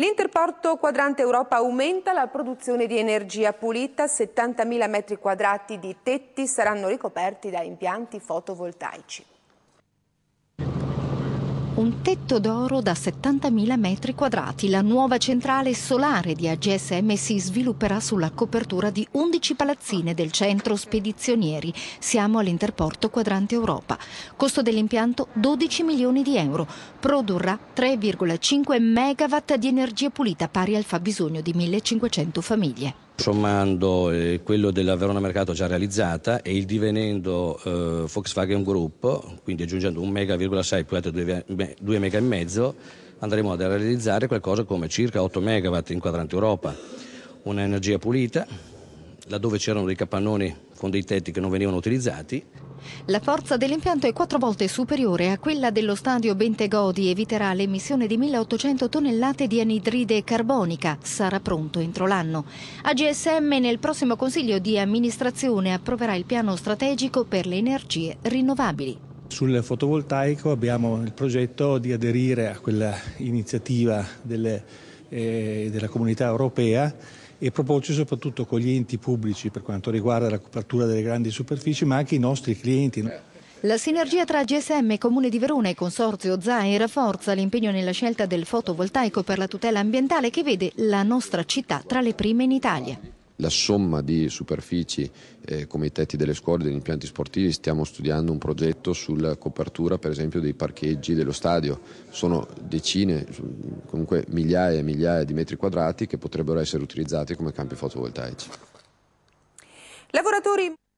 L'interporto quadrante Europa aumenta la produzione di energia pulita, 70.000 metri quadrati di tetti saranno ricoperti da impianti fotovoltaici. Un tetto d'oro da 70.000 metri quadrati. La nuova centrale solare di AGSM si svilupperà sulla copertura di 11 palazzine del centro spedizionieri. Siamo all'interporto quadrante Europa. Costo dell'impianto 12 milioni di euro. Produrrà 3,5 megawatt di energia pulita pari al fabbisogno di 1500 famiglie sommando eh, quello della Verona Mercato già realizzata e il divenendo eh, Volkswagen Group, quindi aggiungendo un mega più altri due mega e mezzo, andremo a realizzare qualcosa come circa 8 megawatt in quadrante Europa. Un'energia pulita, laddove c'erano dei capannoni con dei tetti che non venivano utilizzati la forza dell'impianto è quattro volte superiore a quella dello stadio Bentegodi e eviterà l'emissione di 1800 tonnellate di anidride carbonica. Sarà pronto entro l'anno. AGSM nel prossimo Consiglio di amministrazione approverà il piano strategico per le energie rinnovabili. Sul fotovoltaico abbiamo il progetto di aderire a quell'iniziativa delle, eh, della comunità europea e proporci soprattutto con gli enti pubblici per quanto riguarda la copertura delle grandi superfici, ma anche i nostri clienti. La sinergia tra GSM, Comune di Verona e Consorzio ZAE rafforza l'impegno nella scelta del fotovoltaico per la tutela ambientale che vede la nostra città tra le prime in Italia la somma di superfici eh, come i tetti delle scuole, degli impianti sportivi, stiamo studiando un progetto sulla copertura per esempio dei parcheggi dello stadio, sono decine, comunque migliaia e migliaia di metri quadrati che potrebbero essere utilizzati come campi fotovoltaici. Lavoratori